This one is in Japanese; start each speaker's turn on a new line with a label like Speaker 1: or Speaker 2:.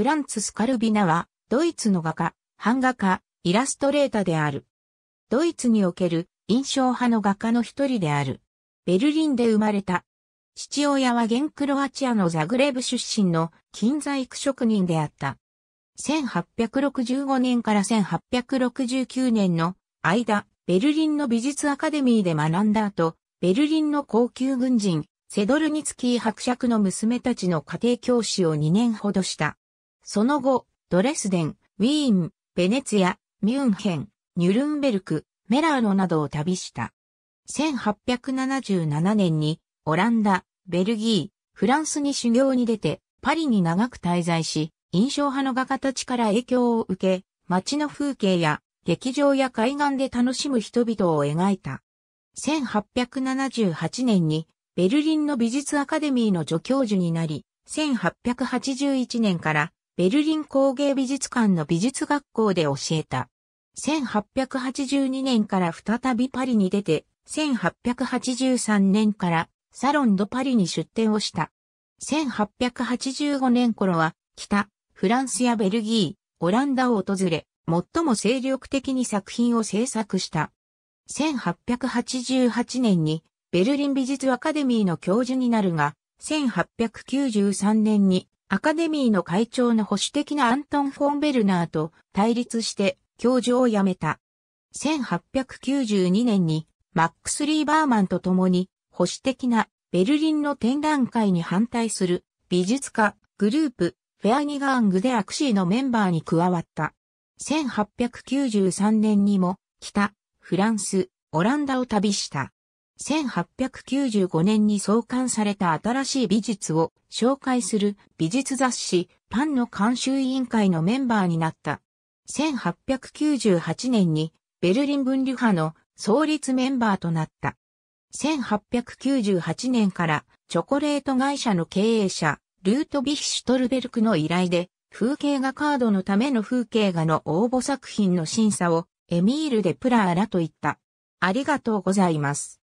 Speaker 1: フランツス・カルビナは、ドイツの画家、版画家、イラストレーターである。ドイツにおける印象派の画家の一人である。ベルリンで生まれた。父親は現クロアチアのザグレブ出身の金在育職人であった。1865年から1869年の間、ベルリンの美術アカデミーで学んだ後、ベルリンの高級軍人、セドルニツキー伯爵の娘たちの家庭教師を2年ほどした。その後、ドレスデン、ウィーン、ベネツィア、ミュンヘン、ニュルンベルク、メラーノなどを旅した。1877年にオランダ、ベルギー、フランスに修行に出て、パリに長く滞在し、印象派の画家たちから影響を受け、街の風景や劇場や海岸で楽しむ人々を描いた。1878年にベルリンの美術アカデミーの助教授になり、1881年からベルリン工芸美術館の美術学校で教えた。1882年から再びパリに出て、1883年からサロンドパリに出展をした。1885年頃は北、フランスやベルギー、オランダを訪れ、最も精力的に作品を制作した。1888年にベルリン美術アカデミーの教授になるが、1893年にアカデミーの会長の保守的なアントン・フォン・ベルナーと対立して教授を辞めた。1892年にマックス・リーバーマンと共に保守的なベルリンの展覧会に反対する美術家グループフェアニガーングデアクシーのメンバーに加わった。1893年にも北、フランス、オランダを旅した。1895年に創刊された新しい美術を紹介する美術雑誌パンの監修委員会のメンバーになった。1898年にベルリン分離派の創立メンバーとなった。1898年からチョコレート会社の経営者、ルートビヒシュトルベルクの依頼で、風景画カードのための風景画の応募作品の審査をエミール・デ・プラーラと言った。ありがとうございます。